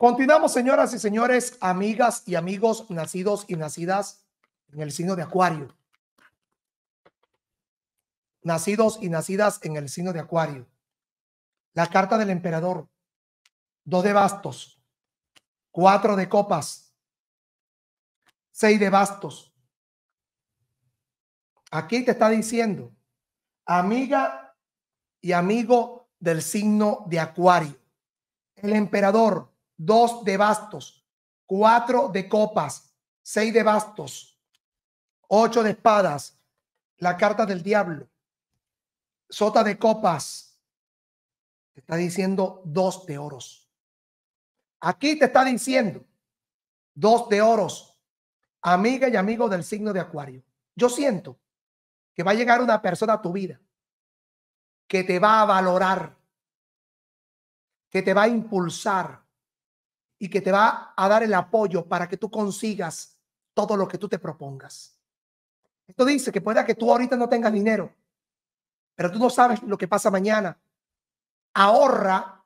Continuamos, señoras y señores, amigas y amigos nacidos y nacidas en el signo de Acuario. Nacidos y nacidas en el signo de Acuario. La carta del emperador. Dos de bastos. Cuatro de copas. Seis de bastos. Aquí te está diciendo, amiga y amigo del signo de Acuario. El emperador Dos de bastos, cuatro de copas, seis de bastos, ocho de espadas, la carta del diablo, sota de copas. Te está diciendo dos de oros. Aquí te está diciendo dos de oros, amiga y amigo del signo de Acuario. Yo siento que va a llegar una persona a tu vida que te va a valorar, que te va a impulsar, y que te va a dar el apoyo para que tú consigas todo lo que tú te propongas. Esto dice que pueda que tú ahorita no tengas dinero, pero tú no sabes lo que pasa mañana. Ahorra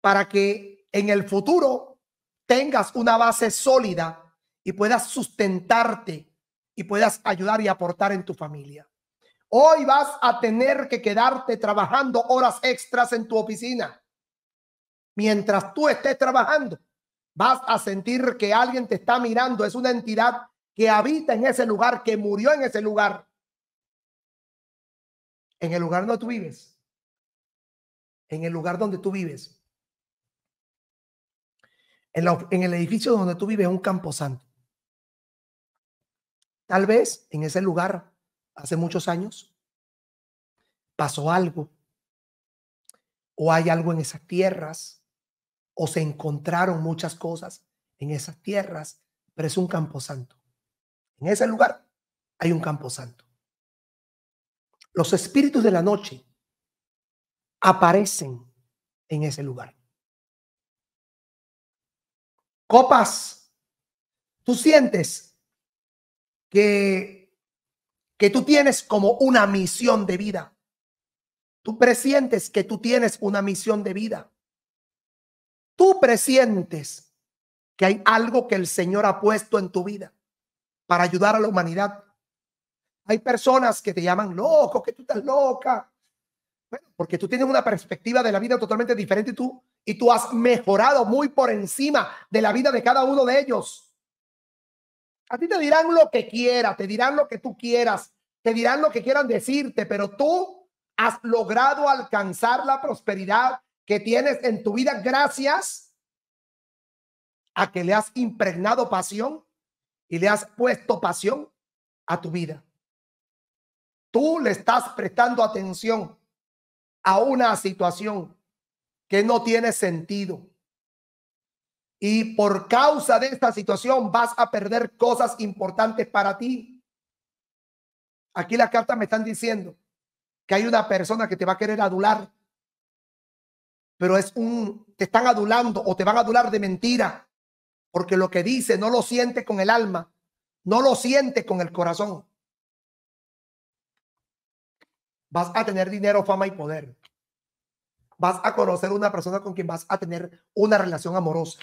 para que en el futuro tengas una base sólida y puedas sustentarte y puedas ayudar y aportar en tu familia. Hoy vas a tener que quedarte trabajando horas extras en tu oficina mientras tú estés trabajando. Vas a sentir que alguien te está mirando. Es una entidad que habita en ese lugar, que murió en ese lugar. En el lugar donde tú vives. En el lugar donde tú vives. En, el edificio donde tú vives, un camposanto. Tal vez en ese lugar, hace muchos años, pasó algo. O hay algo en esas tierras o se encontraron muchas cosas en esas tierras, pero es un santo En ese lugar hay un campo santo Los espíritus de la noche aparecen en ese lugar. Copas, tú sientes que, que tú tienes como una misión de vida. Tú presientes que tú tienes una misión de vida tú presientes que hay algo que el Señor ha puesto en tu vida para ayudar a la humanidad. Hay personas que te llaman loco, que tú estás loca. porque tú tienes una perspectiva de la vida totalmente diferente tú, y tú has mejorado muy por encima de la vida de cada uno de ellos. A ti te dirán lo que quieras, te dirán lo que tú quieras, te dirán lo que quieran decirte, pero tú has logrado alcanzar la prosperidad que tienes en tu vida gracias a que le has impregnado pasión y le has puesto pasión a tu vida. Tú le estás prestando atención a una situación que no tiene sentido. Y por causa de esta situación vas a perder cosas importantes para ti. Aquí las cartas me están diciendo que hay una persona que te va a querer adular pero es un, te están adulando o te van a adular de mentira, porque lo que dice no lo siente con el alma, no lo siente con el corazón. Vas a tener dinero, fama y poder. Vas a conocer una persona con quien vas a tener una relación amorosa.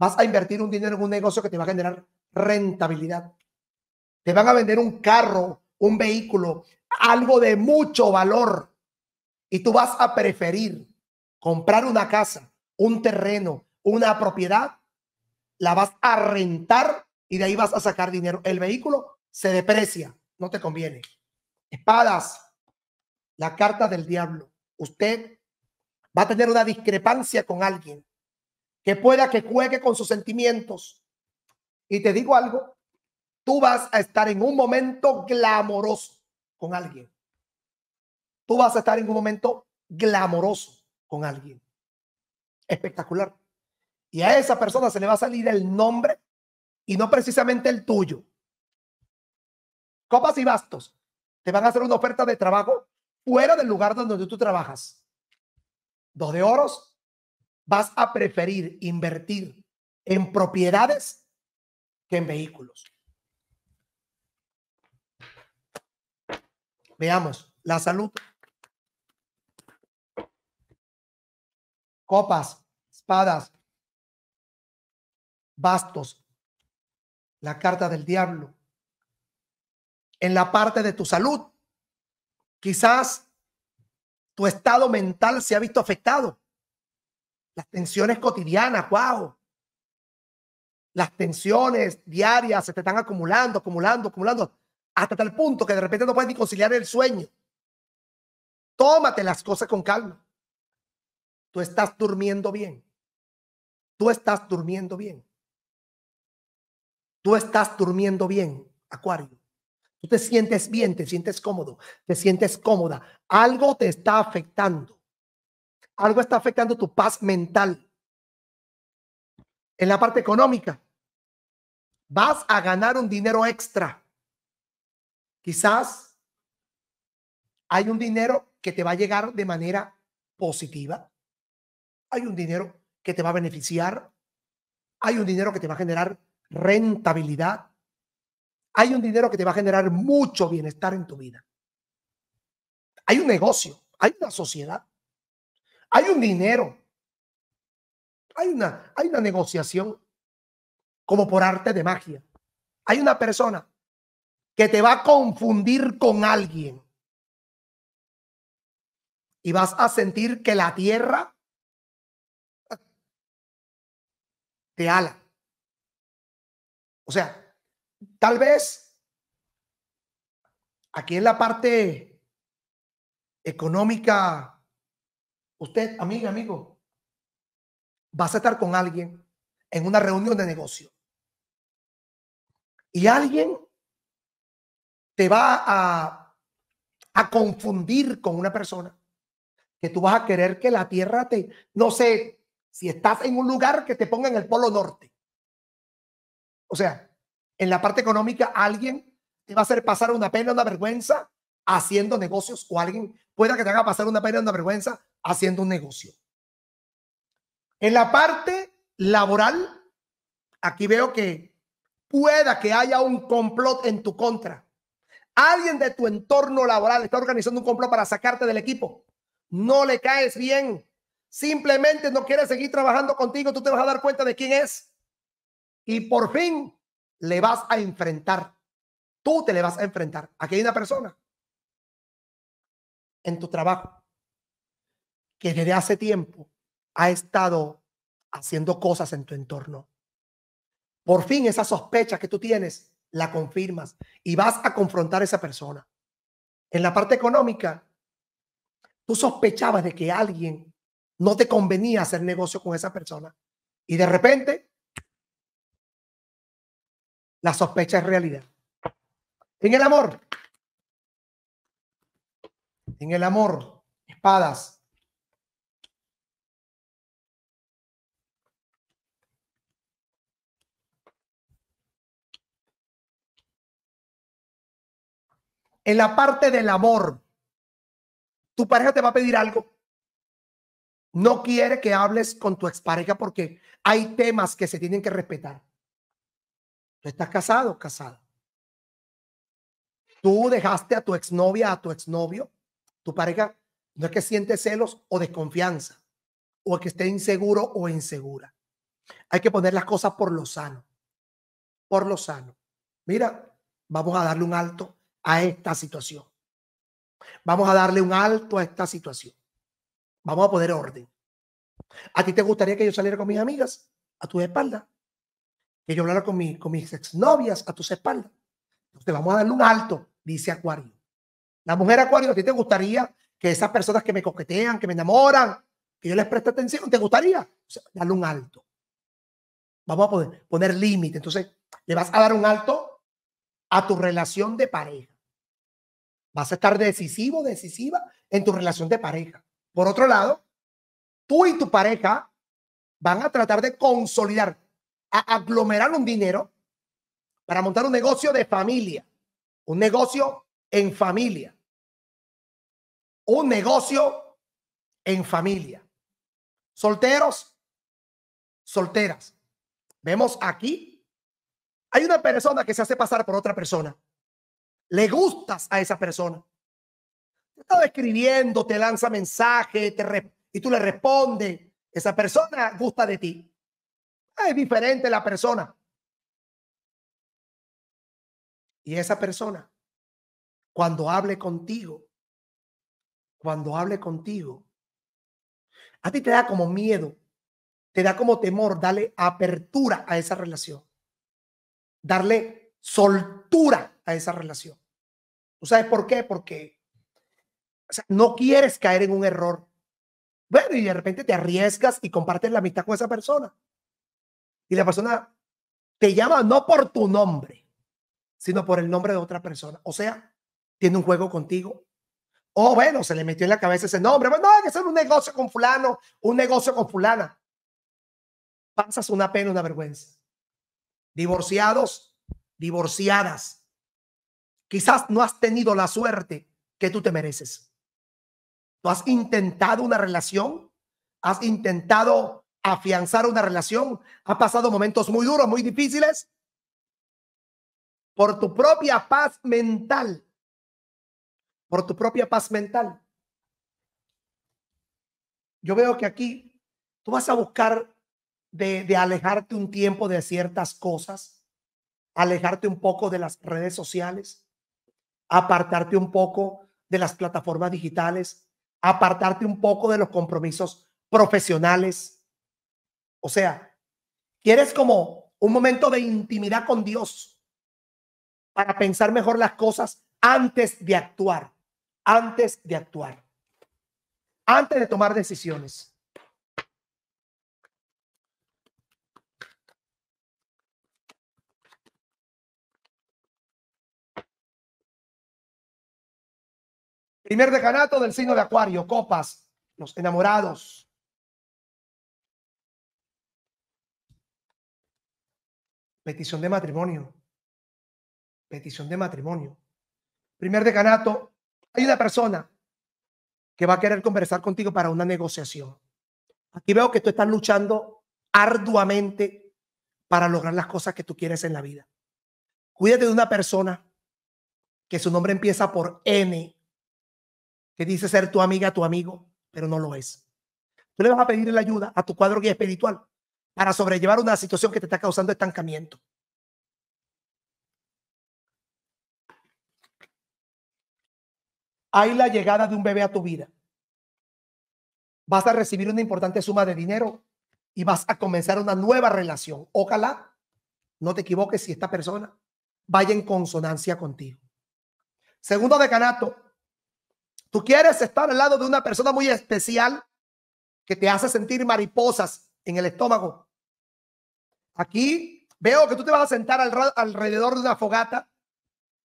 Vas a invertir un dinero en un negocio que te va a generar rentabilidad. Te van a vender un carro, un vehículo, algo de mucho valor. Y tú vas a preferir comprar una casa, un terreno, una propiedad, la vas a rentar y de ahí vas a sacar dinero. El vehículo se deprecia, no te conviene. Espadas, la carta del diablo. Usted va a tener una discrepancia con alguien que pueda que juegue con sus sentimientos. Y te digo algo, tú vas a estar en un momento glamoroso con alguien. Tú vas a estar en un momento glamoroso con alguien. Espectacular. Y a esa persona se le va a salir el nombre y no precisamente el tuyo. Copas y bastos. Te van a hacer una oferta de trabajo fuera del lugar donde tú trabajas. Dos de oros. Vas a preferir invertir en propiedades que en vehículos. Veamos, la salud copas, espadas, bastos, la carta del diablo. En la parte de tu salud, quizás tu estado mental se ha visto afectado. Las tensiones cotidianas, wow. Las tensiones diarias se te están acumulando, acumulando, acumulando, hasta tal punto que de repente no puedes ni conciliar el sueño. Tómate las cosas con calma. Tú estás durmiendo bien. Tú estás durmiendo bien. Tú estás durmiendo bien, Acuario. Tú te sientes bien, te sientes cómodo, te sientes cómoda. Algo te está afectando. Algo está afectando tu paz mental. En la parte económica, vas a ganar un dinero extra. Quizás hay un dinero que te va a llegar de manera positiva hay un dinero que te va a beneficiar, hay un dinero que te va a generar rentabilidad, hay un dinero que te va a generar mucho bienestar en tu vida. Hay un negocio, hay una sociedad, hay un dinero, hay una, hay una negociación como por arte de magia. Hay una persona que te va a confundir con alguien y vas a sentir que la tierra ala. O sea, tal vez aquí en la parte económica, usted, amiga, amigo, vas a estar con alguien en una reunión de negocio. Y alguien te va a, a confundir con una persona que tú vas a querer que la tierra te, no sé, si estás en un lugar que te ponga en el polo norte. O sea, en la parte económica alguien te va a hacer pasar una pena, una vergüenza haciendo negocios o alguien pueda que te haga pasar una pena, una vergüenza haciendo un negocio. En la parte laboral, aquí veo que pueda que haya un complot en tu contra. Alguien de tu entorno laboral está organizando un complot para sacarte del equipo. No le caes bien, simplemente no quiere seguir trabajando contigo, tú te vas a dar cuenta de quién es. Y por fin le vas a enfrentar. Tú te le vas a enfrentar. que hay una persona en tu trabajo que desde hace tiempo ha estado haciendo cosas en tu entorno. Por fin esa sospecha que tú tienes la confirmas y vas a confrontar a esa persona. En la parte económica, tú sospechabas de que alguien no te convenía hacer negocio con esa persona. Y de repente, la sospecha es realidad. En el amor, en el amor, espadas. En la parte del amor, tu pareja te va a pedir algo no quiere que hables con tu expareja porque hay temas que se tienen que respetar. Tú estás casado, casado. Tú dejaste a tu exnovia, a tu exnovio, tu pareja, no es que siente celos o desconfianza, o que esté inseguro o insegura. Hay que poner las cosas por lo sano, por lo sano. Mira, vamos a darle un alto a esta situación. Vamos a darle un alto a esta situación. Vamos a poner orden. ¿A ti te gustaría que yo saliera con mis amigas a tu espalda, Que yo hablara con, con mis exnovias a tus espaldas. Entonces vamos a darle un alto, dice Acuario. La mujer Acuario, ¿a ti te gustaría que esas personas que me coquetean, que me enamoran, que yo les preste atención, ¿te gustaría? darle un alto. Vamos a poder poner límite. Entonces, le vas a dar un alto a tu relación de pareja. Vas a estar decisivo, decisiva en tu relación de pareja. Por otro lado, tú y tu pareja van a tratar de consolidar, a aglomerar un dinero para montar un negocio de familia, un negocio en familia, un negocio en familia. Solteros, solteras. Vemos aquí, hay una persona que se hace pasar por otra persona. Le gustas a esa persona está escribiendo, te lanza mensaje te y tú le respondes. Esa persona gusta de ti. Ah, es diferente la persona. Y esa persona, cuando hable contigo, cuando hable contigo, a ti te da como miedo, te da como temor darle apertura a esa relación, darle soltura a esa relación. ¿Tú sabes por qué? Porque o sea, no quieres caer en un error. Bueno, y de repente te arriesgas y compartes la amistad con esa persona. Y la persona te llama no por tu nombre, sino por el nombre de otra persona. O sea, tiene un juego contigo. O bueno, se le metió en la cabeza ese nombre. Bueno, no, hay que hacer un negocio con fulano, un negocio con fulana. Pasas una pena, una vergüenza. Divorciados, divorciadas. Quizás no has tenido la suerte que tú te mereces. Tú has intentado una relación? ¿Has intentado afianzar una relación? ha pasado momentos muy duros, muy difíciles? Por tu propia paz mental. Por tu propia paz mental. Yo veo que aquí tú vas a buscar de alejarte un tiempo de ciertas cosas, alejarte un poco de las redes sociales, apartarte un poco de las plataformas digitales, apartarte un poco de los compromisos profesionales. O sea, quieres como un momento de intimidad con Dios para pensar mejor las cosas antes de actuar, antes de actuar, antes de tomar decisiones. Primer decanato del signo de Acuario, copas, los enamorados. Petición de matrimonio. Petición de matrimonio. Primer decanato, hay una persona que va a querer conversar contigo para una negociación. Aquí veo que tú estás luchando arduamente para lograr las cosas que tú quieres en la vida. Cuídate de una persona que su nombre empieza por N que dice ser tu amiga, tu amigo, pero no lo es. Tú le vas a pedir la ayuda a tu cuadro guía espiritual para sobrellevar una situación que te está causando estancamiento. Hay la llegada de un bebé a tu vida. Vas a recibir una importante suma de dinero y vas a comenzar una nueva relación. Ojalá no te equivoques si esta persona vaya en consonancia contigo. Segundo decanato, Tú quieres estar al lado de una persona muy especial que te hace sentir mariposas en el estómago. Aquí veo que tú te vas a sentar alrededor de una fogata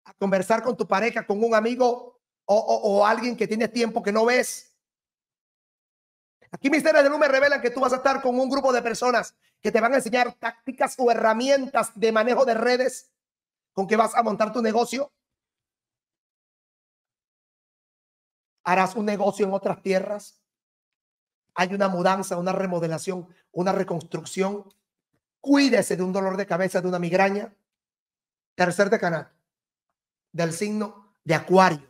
a conversar con tu pareja, con un amigo o, alguien que tienes tiempo que no ves. Aquí mis de Luz me revelan que tú vas a estar con un grupo de personas que te van a enseñar tácticas o herramientas de manejo de redes con que vas a montar tu negocio. harás un negocio en otras tierras, hay una mudanza, una remodelación, una reconstrucción. Cuídese de un dolor de cabeza, de una migraña. Tercer decanato, del signo de Acuario.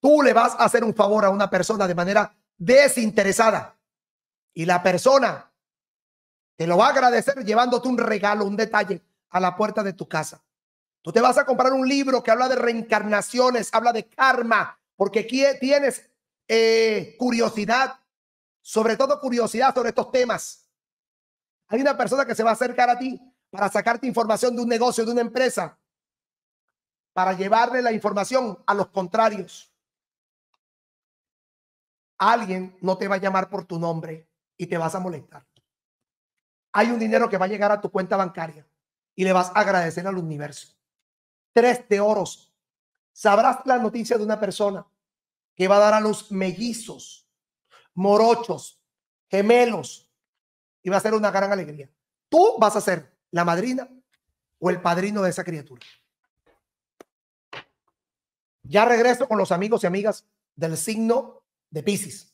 Tú le vas a hacer un favor a una persona de manera desinteresada y la persona te lo va a agradecer llevándote un regalo, un detalle a la puerta de tu casa. Tú te vas a comprar un libro que habla de reencarnaciones, habla de karma, porque aquí tienes eh, curiosidad, sobre todo curiosidad sobre estos temas. Hay una persona que se va a acercar a ti para sacarte información de un negocio, de una empresa, para llevarle la información a los contrarios. Alguien no te va a llamar por tu nombre y te vas a molestar. Hay un dinero que va a llegar a tu cuenta bancaria y le vas a agradecer al universo. Tres de oros. Sabrás la noticia de una persona que va a dar a los mellizos, morochos, gemelos. y va a ser una gran alegría. Tú vas a ser la madrina o el padrino de esa criatura. Ya regreso con los amigos y amigas del signo de Pisces.